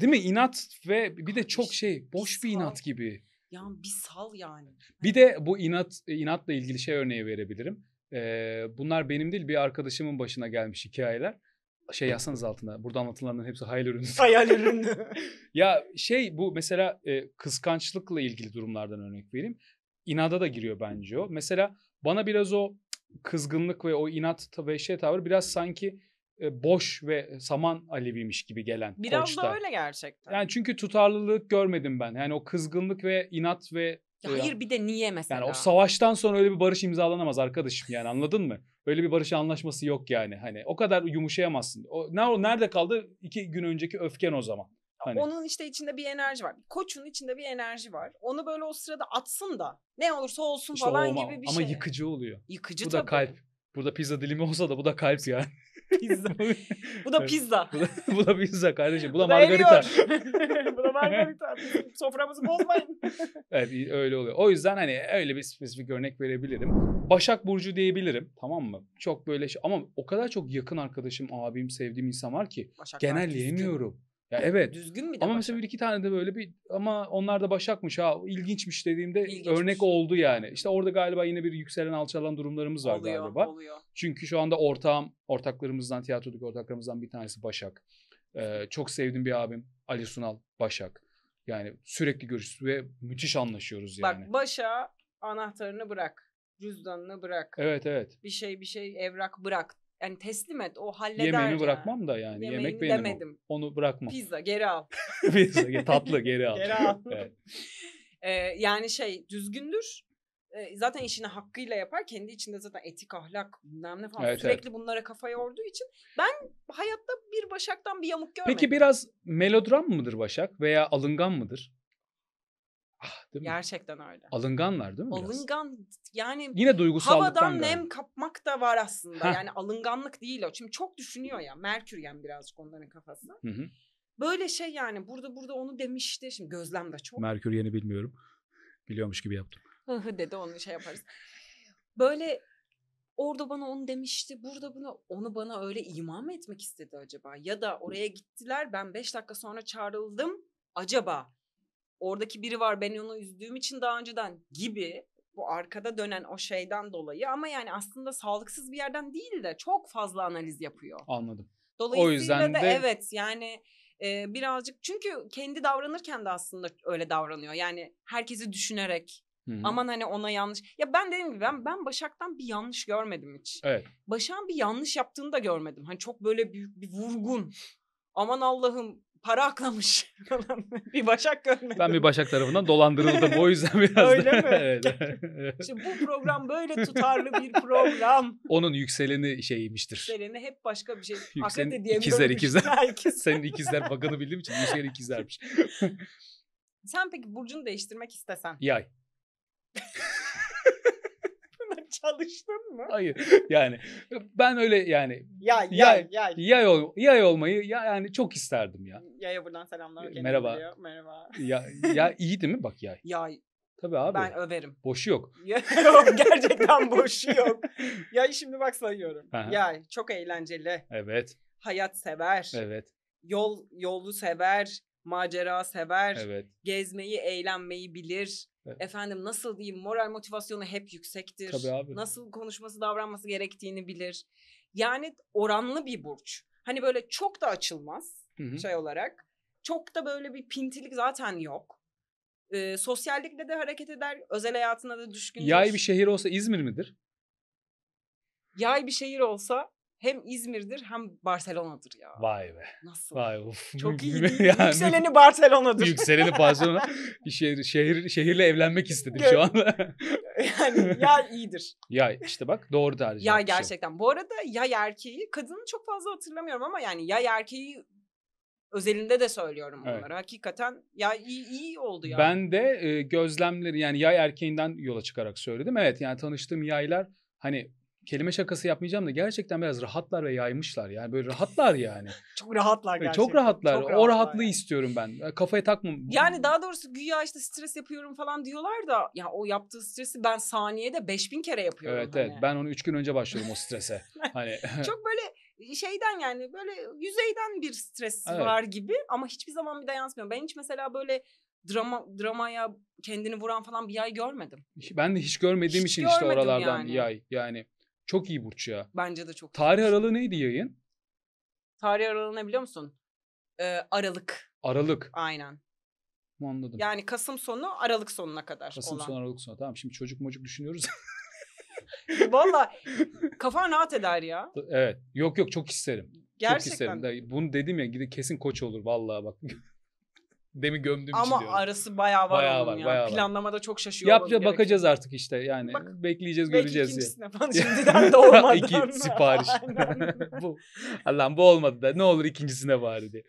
Speaker 1: Değil mi? İnat ve bir de çok şey boş bir inat gibi.
Speaker 2: Ya bir sal yani.
Speaker 1: Bir hani de bu inat inatla ilgili şey örneği verebilirim. E, bunlar benim değil bir arkadaşımın başına gelmiş hikayeler. Şey yazsanız altına. Burada anlatılanların hepsi hayal ürünü. Hayal ürünü. ya şey bu mesela e, kıskançlıkla ilgili durumlardan örnek vereyim. İnada da giriyor bence o. Mesela bana biraz o kızgınlık ve o inat ve şey tavır biraz sanki boş ve saman aleviymiş gibi gelen Biraz koçta. da öyle
Speaker 2: gerçekten.
Speaker 1: Yani çünkü tutarlılık görmedim ben. Yani o kızgınlık ve inat ve ya hayır
Speaker 2: bir de niye mesela? Yani o
Speaker 1: savaştan sonra öyle bir barış imzalanamaz arkadaşım yani anladın mı? Öyle bir barış anlaşması yok yani. Hani o kadar yumuşayamazsın. O, nerede kaldı? iki gün önceki öfken o zaman. Hani. Onun
Speaker 2: işte içinde bir enerji var. Koçun içinde bir enerji var. Onu böyle o sırada atsın da ne olursa olsun işte falan olma. gibi bir Ama şey. Ama
Speaker 1: yıkıcı oluyor. Yıkıcı bu tabii. Bu da kalp. Burada pizza dilimi olsa da bu da kalp yani. Pizza.
Speaker 2: bu da pizza. bu,
Speaker 1: da, bu da pizza kardeşim. Bu da, bu da margarita.
Speaker 2: var mı tane? Soframızı bozmayın.
Speaker 1: evet öyle oluyor. O yüzden hani öyle bir spesifik örnek verebilirim. Başak Burcu diyebilirim tamam mı? Çok böyle şey ama o kadar çok yakın arkadaşım, abim, sevdiğim insan var ki Başaklar genelleyemiyorum. Düzgün. Ya evet. Düzgün bir de Ama mesela bir iki tane de böyle bir ama onlar da başakmış ha ilginçmiş dediğimde ilginçmiş. örnek oldu yani. İşte orada galiba yine bir yükselen alçalan durumlarımız var oluyor, galiba. Oluyor. Çünkü şu anda ortağım ortaklarımızdan tiyatrodaki ortaklarımızdan bir tanesi Başak. Ee, çok sevdiğim bir abim Ali Sunal, Başak. Yani sürekli görüşüyoruz ve müthiş anlaşıyoruz yani. Bak
Speaker 2: Başa anahtarını bırak. Cüzdanını bırak. Evet evet. Bir şey bir şey evrak bırak. Yani teslim et o halleder. Yemeğini yani. bırakmam
Speaker 1: da yani. Yemeğini Yemek demedim. O. Onu bırakmam. Pizza geri al. Pizza tatlı geri al. geri al. evet.
Speaker 2: ee, yani şey düzgündür zaten işini hakkıyla yapar. Kendi içinde zaten etik, ahlak bilmem ne falan evet, sürekli evet. bunlara kafa yorduğu için ben hayatta bir Başak'tan bir yamuk görmedim. Peki
Speaker 1: biraz melodram mıdır Başak veya alıngan mıdır? Ah, değil mi?
Speaker 2: Gerçekten öyle.
Speaker 1: Alınganlar değil mi? Biraz?
Speaker 2: Alıngan yani yine duygusallıktan havadan galiba. nem kapmak da var aslında. Heh. Yani alınganlık değil o. Şimdi çok düşünüyor ya. Merküryen birazcık onların kafası. Hı hı. Böyle şey yani burada burada onu demişti. Şimdi gözlem de çok.
Speaker 1: Merkür yeni bilmiyorum. Biliyormuş gibi yaptım
Speaker 2: hı hı dedi onu şey yaparız. Böyle orada bana onu demişti, burada buna onu bana öyle imam etmek istedi acaba? Ya da oraya gittiler ben beş dakika sonra çağrıldım acaba oradaki biri var ben onu üzdüğüm için daha önceden gibi bu arkada dönen o şeyden dolayı ama yani aslında sağlıksız bir yerden değil de çok fazla analiz yapıyor.
Speaker 1: Anladım. Dolayısıyla o yüzden de, de evet
Speaker 2: yani e, birazcık çünkü kendi davranırken de aslında öyle davranıyor. Yani herkesi düşünerek Hı-hı. Aman hani ona yanlış. Ya ben dedim ki ben, ben Başak'tan bir yanlış görmedim hiç. Evet. Başak'ın bir yanlış yaptığını da görmedim. Hani çok böyle büyük bir vurgun. Aman Allah'ım para aklamış falan. bir Başak görmedim. Ben bir
Speaker 1: Başak tarafından dolandırıldım o yüzden biraz Öyle da. mi? evet. işte
Speaker 2: bu program böyle tutarlı bir program.
Speaker 1: Onun yükseleni şeymiştir.
Speaker 2: Yükseleni hep başka bir şey. Yükselen ikizler ikizler. Senin ikizler bakanı bildiğim için yükselen şey, ikizlermiş. Sen peki burcunu değiştirmek istesen.
Speaker 1: Yay çalıştın mı? Hayır. Yani ben öyle yani yay yay yay yay, ol, yay olmayı ya, yani çok isterdim ya.
Speaker 2: Yaya buradan selamlar.
Speaker 1: Merhaba. Geliyor. Merhaba. Ya, ya iyi değil mi bak yay? Yay. Tabii abi. Ben överim. Boşu yok.
Speaker 2: yok gerçekten boşu yok. Yay şimdi bak sayıyorum. Yay çok eğlenceli. Evet. Hayat sever. Evet. Yol yolu sever. Macera sever. Evet. Gezmeyi, eğlenmeyi bilir Evet. Efendim nasıl diyeyim moral motivasyonu hep yüksektir. Tabii abi. Nasıl konuşması davranması gerektiğini bilir. Yani oranlı bir burç. Hani böyle çok da açılmaz Hı-hı. şey olarak. Çok da böyle bir pintilik zaten yok. Ee, sosyallikle de hareket eder. Özel hayatına da düşkün. Yay bir
Speaker 1: şehir olsa İzmir midir?
Speaker 2: Yay bir şehir olsa hem İzmir'dir hem Barcelona'dır
Speaker 1: ya. Vay be. Nasıl? Vay uf. Çok iyi değil. yani, Yükseleni Barcelona'dır. Yükseleni Barcelona. şehir, şehir, şehirle evlenmek istedim şu anda.
Speaker 2: yani ya iyidir.
Speaker 1: Ya işte bak doğru tercih. Ya şey gerçekten.
Speaker 2: Şey. Bu arada ya erkeği kadını çok fazla hatırlamıyorum ama yani ya erkeği özelinde de söylüyorum bunları. Evet. Hakikaten ya iyi, iyi oldu ya. Ben
Speaker 1: de e, gözlemleri yani yay erkeğinden yola çıkarak söyledim. Evet yani tanıştığım yaylar hani kelime şakası yapmayacağım da gerçekten biraz rahatlar ve yaymışlar. Yani böyle rahatlar yani. çok rahatlar gerçekten. Çok rahatlar. Çok rahatlar o rahatlığı yani. istiyorum ben. E, kafaya takmam.
Speaker 2: Yani daha doğrusu güya işte stres yapıyorum falan diyorlar da ya o yaptığı stresi ben saniyede 5000 kere yapıyorum. Evet hani. evet.
Speaker 1: Ben onu 3 gün önce başlıyorum o strese. hani Çok
Speaker 2: böyle şeyden yani böyle yüzeyden bir stres evet. var gibi ama hiçbir zaman bir de yansımıyor. Ben hiç mesela böyle drama dramaya kendini vuran falan bir yay görmedim.
Speaker 1: Ben de hiç görmediğim hiç için işte oralardan yani. yay yani. Çok iyi Burç ya. Bence de çok. Tarih aralığı neydi yayın?
Speaker 2: Tarih aralığı ne biliyor musun? Ee, Aralık. Aralık. Aynen. Anladım. Yani Kasım sonu Aralık sonuna kadar Kasım olan. sonu
Speaker 1: Aralık sonu. Tamam şimdi çocuk mocuk düşünüyoruz.
Speaker 2: Valla kafa rahat eder ya.
Speaker 1: Evet. Yok yok çok isterim. Gerçekten. Çok isterim. Bunu dedim ya gidip kesin koç olur vallahi bak. demi gömdüğüm Ama için diyorum. arası
Speaker 2: bayağı var bayağı var, ya. Bayağı Planlamada var. çok şaşıyor Yap bakacağız
Speaker 1: artık işte yani. Bak, Bekleyeceğiz belki göreceğiz. Belki ikincisine falan şimdiden de olmadan. İki sipariş. bu. Allah'ım bu olmadı da ne olur ikincisine bari diye.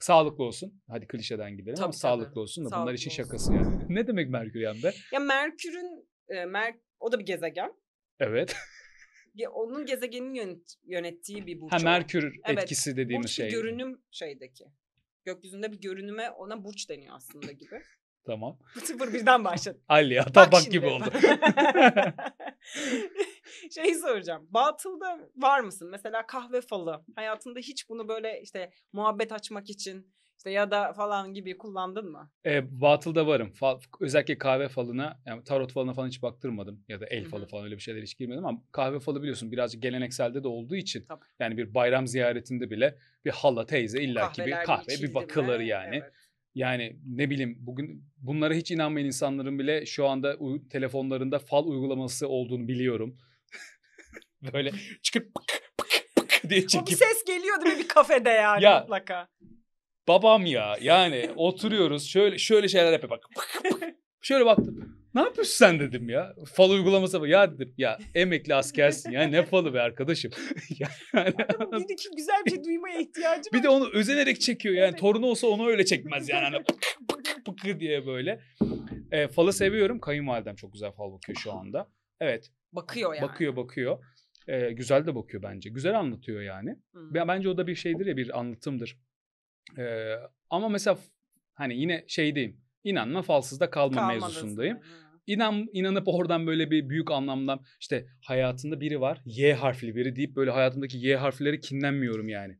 Speaker 1: Sağlıklı olsun. Hadi klişeden gidelim tabii, tabii. sağlıklı olsun sağlıklı bunlar işin şakası yani. ne demek Merkür hem
Speaker 2: Ya Merkür'ün e, Mer o da bir gezegen. Evet. onun gezegenin yönet, yönettiği bir burç. Ha Merkür etkisi evet, dediğimiz şey. Burç görünüm şeydeki. Gökyüzünde bir görünüme ona burç deniyor aslında gibi.
Speaker 1: Tamam. Sıfır birden başladı. Ali ya tabak bak gibi oldu.
Speaker 2: Şey soracağım. Batılda var mısın? Mesela kahve falı. Hayatında hiç bunu böyle işte muhabbet açmak için işte ya da falan gibi kullandın mı?
Speaker 1: E, batılda varım. Fal, özellikle kahve falına yani tarot falına falan hiç baktırmadım ya da el Hı-hı. falı falan öyle bir şeyler hiç girmedim ama kahve falı biliyorsun birazcık gelenekselde de olduğu için Tabii. yani bir bayram ziyaretinde bile bir hala teyze illaki bir kahve bir bakılır yani. Evet. Yani ne bileyim bugün bunlara hiç inanmayan insanların bile şu anda u- telefonlarında fal uygulaması olduğunu biliyorum. Böyle çıkıp pık pık pık diye çekip. O bir
Speaker 2: ses geliyordu bir kafede yani ya, mutlaka.
Speaker 1: Babam ya yani oturuyoruz şöyle şöyle şeyler yapıyor bak. Pık pık. Şöyle baktım. Ne yapıyorsun sen dedim ya. Fal uygulaması var. Ya dedim ya emekli askersin ya ne falı be arkadaşım. yani,
Speaker 2: bir iki güzel bir şey duymaya ihtiyacı
Speaker 1: var. Bir de onu özenerek çekiyor yani evet. torunu olsa onu öyle çekmez yani hani pık pık pık diye böyle. E, falı seviyorum. Kayınvalidem çok güzel fal bakıyor şu anda. Evet. Bakıyor yani. Bakıyor bakıyor. E, güzel de bakıyor bence. Güzel anlatıyor yani. Hmm. Bence o da bir şeydir ya bir anlatımdır. Ee, ama mesela hani yine şeydeyim. İnanma falsızda kalma Kalmadın. mevzusundayım. İnan, inanıp oradan böyle bir büyük anlamda işte hayatında biri var Y harfli biri deyip böyle hayatımdaki Y harfleri kinlenmiyorum yani.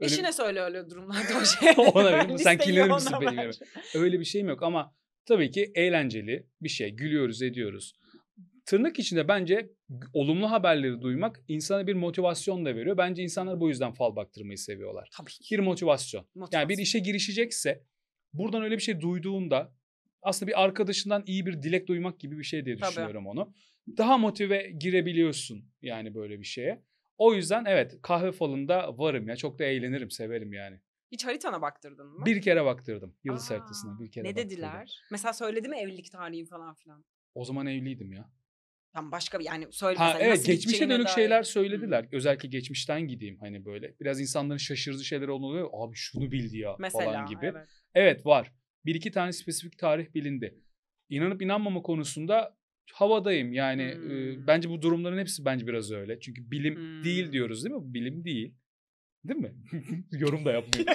Speaker 1: Öyle... Eşine
Speaker 2: söyle öyle durumlarda o şey. ona benim, sen kinlenir misin benim?
Speaker 1: Öyle bir şeyim yok ama tabii ki eğlenceli bir şey. Gülüyoruz ediyoruz tırnak içinde bence olumlu haberleri duymak insana bir motivasyon da veriyor. Bence insanlar bu yüzden fal baktırmayı seviyorlar. Tabii ki. Bir motivasyon. motivasyon. Yani bir işe girişecekse buradan öyle bir şey duyduğunda aslında bir arkadaşından iyi bir dilek duymak gibi bir şey diye düşünüyorum Tabii. onu. Daha motive girebiliyorsun yani böyle bir şeye. O yüzden evet kahve falında varım ya çok da eğlenirim severim yani.
Speaker 2: Hiç haritana baktırdın mı?
Speaker 1: Bir kere baktırdım yıldız Aa, haritasına bir kere Ne baktırdım. dediler?
Speaker 2: Mesela söyledi mi evlilik tarihin falan filan?
Speaker 1: O zaman evliydim ya.
Speaker 2: Tam başka bir yani söylemez. Ha, hani evet geçmişe dönük dair. şeyler
Speaker 1: söylediler. Hmm. Özellikle geçmişten gideyim hani böyle. Biraz insanların şaşırıcı şeyler oluyor. Abi şunu bildi ya Mesela, falan gibi. Evet. evet var. Bir iki tane spesifik tarih bilindi. İnanıp inanmama konusunda havadayım. Yani hmm. e, bence bu durumların hepsi bence biraz öyle. Çünkü bilim hmm. değil diyoruz değil mi? Bilim değil. Değil mi? Yorum da yapmıyor.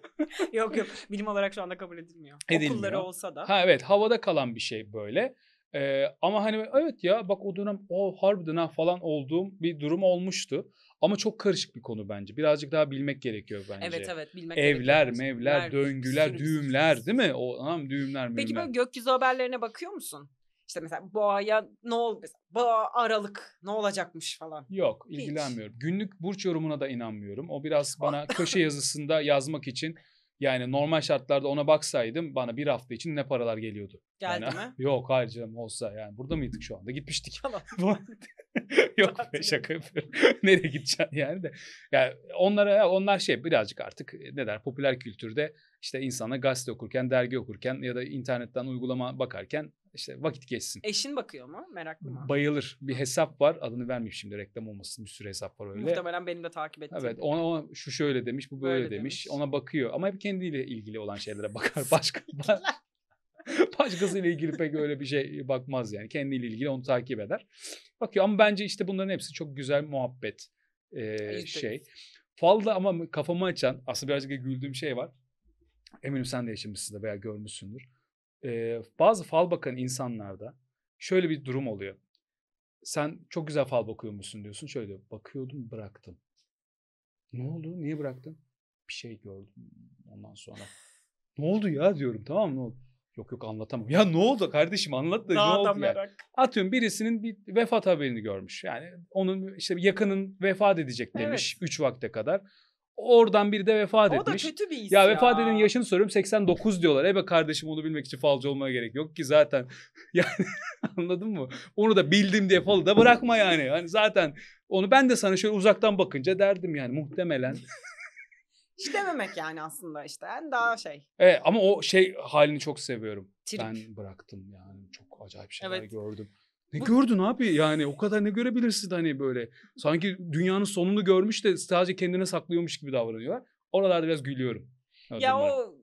Speaker 2: yok
Speaker 1: yok. Bilim olarak
Speaker 2: şu anda kabul edilmiyor. edilmiyor. Okulları olsa da. Ha
Speaker 1: evet havada kalan bir şey böyle. Ee, ama hani evet ya bak o dönem o harbiden ha falan olduğum bir durum olmuştu. Ama çok karışık bir konu bence. Birazcık daha bilmek gerekiyor bence. Evet evet bilmek Evler, gerekiyor. mevler, döngüler, sürü, düğümler sürü. değil mi? O tamam düğümler, mi? Peki böyle
Speaker 2: gökyüzü haberlerine bakıyor musun? İşte mesela boğaya
Speaker 1: ne oldu? Boğa
Speaker 2: Aralık
Speaker 1: ne olacakmış falan. Yok ilgilenmiyorum. Hiç. Günlük burç yorumuna da inanmıyorum. O biraz bana köşe yazısında yazmak için yani normal şartlarda ona baksaydım bana bir hafta için ne paralar geliyordu. Geldi yani, mi? Yok hayır canım olsa yani burada mıydık şu anda? Gitmiştik. Tamam. yok be şaka yapıyorum. Nereye gideceksin yani de. Yani onlara onlar şey birazcık artık e, ne der popüler kültürde işte insana gazete okurken, dergi okurken ya da internetten uygulama bakarken işte vakit geçsin.
Speaker 2: Eşin bakıyor mu? Meraklı mı?
Speaker 1: Bayılır. Bir hesap var. Adını vermeyeyim şimdi reklam olmasın. Bir sürü hesap var öyle. Muhtemelen benim de takip ettiğim. Evet. Ona, ona şu şöyle demiş, bu böyle, böyle demiş. demiş. Ona bakıyor. Ama hep kendiyle ilgili olan şeylere bakar. Başka başkasıyla ilgili pek öyle bir şey bakmaz yani. Kendiyle ilgili onu takip eder. Bakıyor ama bence işte bunların hepsi çok güzel muhabbet e, şey. Falda ama kafamı açan aslında birazcık güldüğüm şey var eminim sen de yaşamışsındır veya görmüşsündür. Ee, bazı fal bakan insanlarda şöyle bir durum oluyor. Sen çok güzel fal bakıyormuşsun diyorsun. Şöyle diyor, bakıyordum bıraktım. Ne oldu? Niye bıraktın? Bir şey gördüm ondan sonra. ne oldu ya diyorum tamam mı? Ne oldu? Yok yok anlatamam. Ya ne oldu kardeşim anlat da Daha ne oldu merak. yani? Atıyorum birisinin bir vefat haberini görmüş. Yani onun işte yakının vefat edecek demiş 3 evet. vakte kadar. Oradan biri de vefat o etmiş. O da kötü bir his ya. Ya vefat edenin yaşını soruyorum 89 diyorlar. Ebe kardeşim onu bilmek için falcı olmaya gerek yok ki zaten. Yani anladın mı? Onu da bildim diye falı da bırakma yani. Hani zaten onu ben de sana şöyle uzaktan bakınca derdim yani muhtemelen.
Speaker 2: Hiç dememek yani aslında işte en daha şey.
Speaker 1: Evet ama o şey halini çok seviyorum. Trip. Ben bıraktım yani çok acayip şeyler evet. gördüm. Ne Bu... gördün abi yani o kadar ne görebilirsin hani böyle. Sanki dünyanın sonunu görmüş de sadece kendine saklıyormuş gibi davranıyorlar. Oralarda biraz gülüyorum. Ya o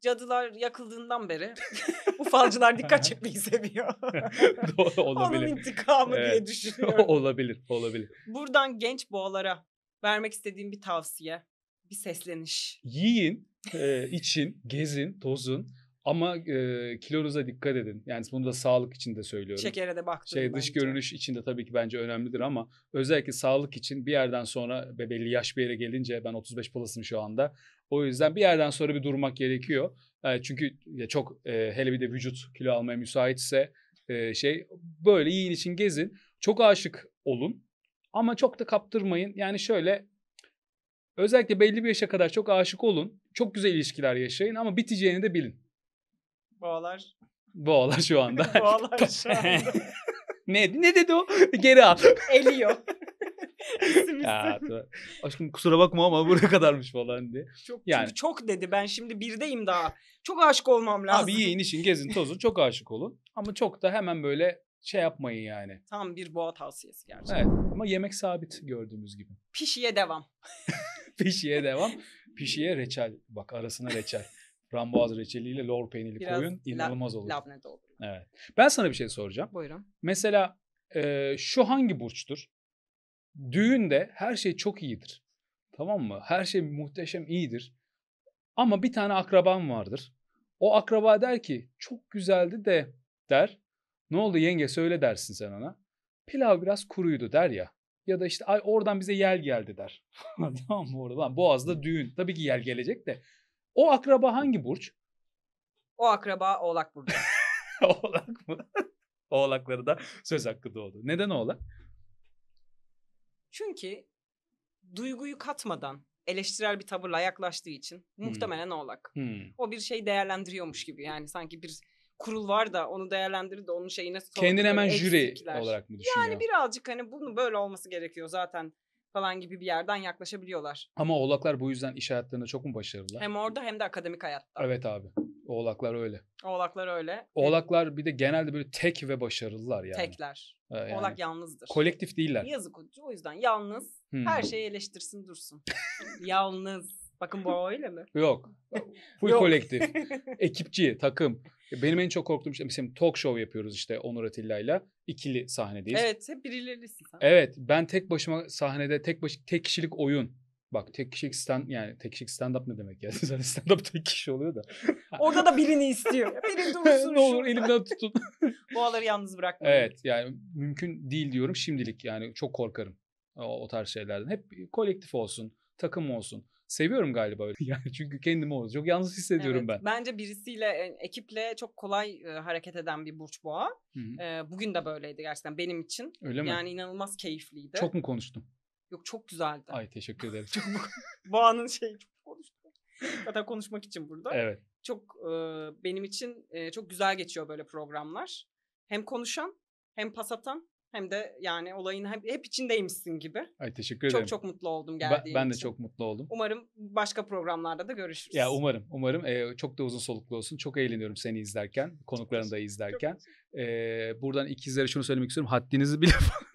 Speaker 2: cadılar yakıldığından beri
Speaker 1: bu falcılar dikkat çekmeyi seviyor. olabilir. Onun intikamı evet. diye düşünüyorum. olabilir, olabilir.
Speaker 2: Buradan genç boğalara vermek istediğim bir tavsiye, bir sesleniş.
Speaker 1: Yiyin, e, için, gezin, tozun. Ama e, kilonuza dikkat edin. Yani bunu da sağlık için de söylüyorum. Şekere de baktırın şey, Dış bence. görünüş için de tabii ki bence önemlidir ama özellikle sağlık için bir yerden sonra ve belli yaş bir yere gelince ben 35 plus'ım şu anda. O yüzden bir yerden sonra bir durmak gerekiyor. E, çünkü ya çok e, hele bir de vücut kilo almaya müsaitse e, şey böyle yiyin için gezin. Çok aşık olun ama çok da kaptırmayın. Yani şöyle özellikle belli bir yaşa kadar çok aşık olun. Çok güzel ilişkiler yaşayın ama biteceğini de bilin. Boğalar. Boğalar şu anda. Boğalar şu anda. ne, ne dedi o? Geri al. Eliyor. ya, aşkım kusura bakma ama buraya kadarmış falan diye.
Speaker 2: Çok, yani. çok dedi ben şimdi birdeyim daha. Çok aşık olmam lazım. Abi yiyin için gezin tozun
Speaker 1: çok aşık olun. Ama çok da hemen böyle şey yapmayın yani.
Speaker 2: Tam bir boğa tavsiyesi gerçekten. Evet
Speaker 1: ama yemek sabit gördüğümüz gibi.
Speaker 2: Pişiye devam.
Speaker 1: Pişiye devam. Pişiye reçel. Bak arasına reçel. Frambuaz reçeliyle lor peynirli Biraz koyun inanılmaz olur. Labne de olur. Evet. Ben sana bir şey soracağım. Buyurun. Mesela e, şu hangi burçtur? Düğünde her şey çok iyidir. Tamam mı? Her şey muhteşem iyidir. Ama bir tane akraban vardır. O akraba der ki çok güzeldi de der. Ne oldu yenge söyle dersin sen ona. Pilav biraz kuruydu der ya. Ya da işte ay oradan bize yel geldi der. tamam mı orada Boğaz'da düğün. Tabii ki yel gelecek de o akraba hangi burç?
Speaker 2: O akraba Oğlak Burcu. oğlak
Speaker 1: mı? Oğlakları da söz hakkı doğdu. Neden oğlak?
Speaker 2: Çünkü duyguyu katmadan eleştirel bir tavırla yaklaştığı için hmm. muhtemelen oğlak. Hmm. O bir şey değerlendiriyormuş gibi yani sanki bir kurul var da onu değerlendirdi de onun şeyine... Kendini hemen jüri olarak mı düşünüyor? Yani birazcık hani bunu böyle olması gerekiyor zaten falan gibi bir yerden yaklaşabiliyorlar.
Speaker 1: Ama oğlaklar bu yüzden iş hayatlarında çok mu başarılı? Hem
Speaker 2: orada hem de akademik hayatta.
Speaker 1: Evet abi. Oğlaklar öyle.
Speaker 2: Oğlaklar öyle.
Speaker 1: Oğlaklar bir de genelde böyle tek ve başarılılar yani.
Speaker 2: Tekler. Ee, yani Oğlak yalnızdır. Kolektif değiller. Yazık o yüzden yalnız. Hmm. Her şeyi eleştirsin dursun. yalnız. Bakın bu öyle mi? Yok.
Speaker 1: Full kolektif. Ekipçi, takım. Benim en çok korktuğum şey mesela talk show yapıyoruz işte Onur Atilla'yla. ikili sahnedeyiz. Evet
Speaker 2: hep birilerisin Evet
Speaker 1: ben tek başıma sahnede tek baş, tek kişilik oyun. Bak tek kişilik stand yani tek kişilik stand up ne demek ya? Zaten stand up tek kişi oluyor da. Orada da birini
Speaker 2: istiyor. Biri dursun. ne olur elimden tutun. Boğaları yalnız bırakmayın.
Speaker 1: Evet yani mümkün değil diyorum şimdilik yani çok korkarım o, o tarz şeylerden. Hep kolektif olsun, takım olsun seviyorum galiba öyle. Yani çünkü kendimi o çok yalnız hissediyorum evet, ben. Bence
Speaker 2: birisiyle e, ekiple çok kolay e, hareket eden bir burç boğa. E, bugün de böyleydi gerçekten benim için. Öyle mi? Yani inanılmaz keyifliydi. Çok mu konuştum? Yok çok güzeldi. Ay teşekkür ederim. çok boğanın şeyi çok konuştum. hatta konuşmak için burada. Evet. Çok e, benim için e, çok güzel geçiyor böyle programlar. Hem konuşan hem pas atan hem de yani olayın hep, hep içindeymişsin gibi.
Speaker 1: Ay teşekkür ederim. Çok çok
Speaker 2: mutlu oldum geldiğin ben, ben de için. çok mutlu oldum. Umarım başka programlarda da görüşürüz.
Speaker 1: Ya umarım umarım ee, çok da uzun soluklu olsun. Çok eğleniyorum seni izlerken, konuklarını da izlerken. Ee, buradan ikizlere şunu söylemek istiyorum. Haddinizi bile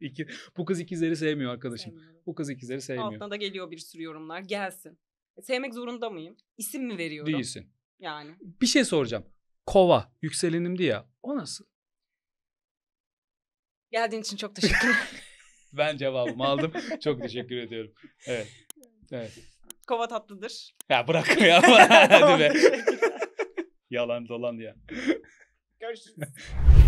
Speaker 1: İki, bu kız ikizleri sevmiyor arkadaşım. Sevmiyorum. Bu kız ikizleri sevmiyor. Altına da
Speaker 2: geliyor bir sürü yorumlar. Gelsin. E, sevmek zorunda mıyım? İsim mi veriyorum? Değilsin. Yani.
Speaker 1: Bir şey soracağım. Kova yükselenimdi ya.
Speaker 2: O nasıl? Geldiğin için çok teşekkür ederim.
Speaker 1: ben cevabımı aldım. Çok teşekkür ediyorum. Evet. Evet. Kova tatlıdır. Ya bırak ya. Hadi be. Yalan dolan ya. Görüşürüz.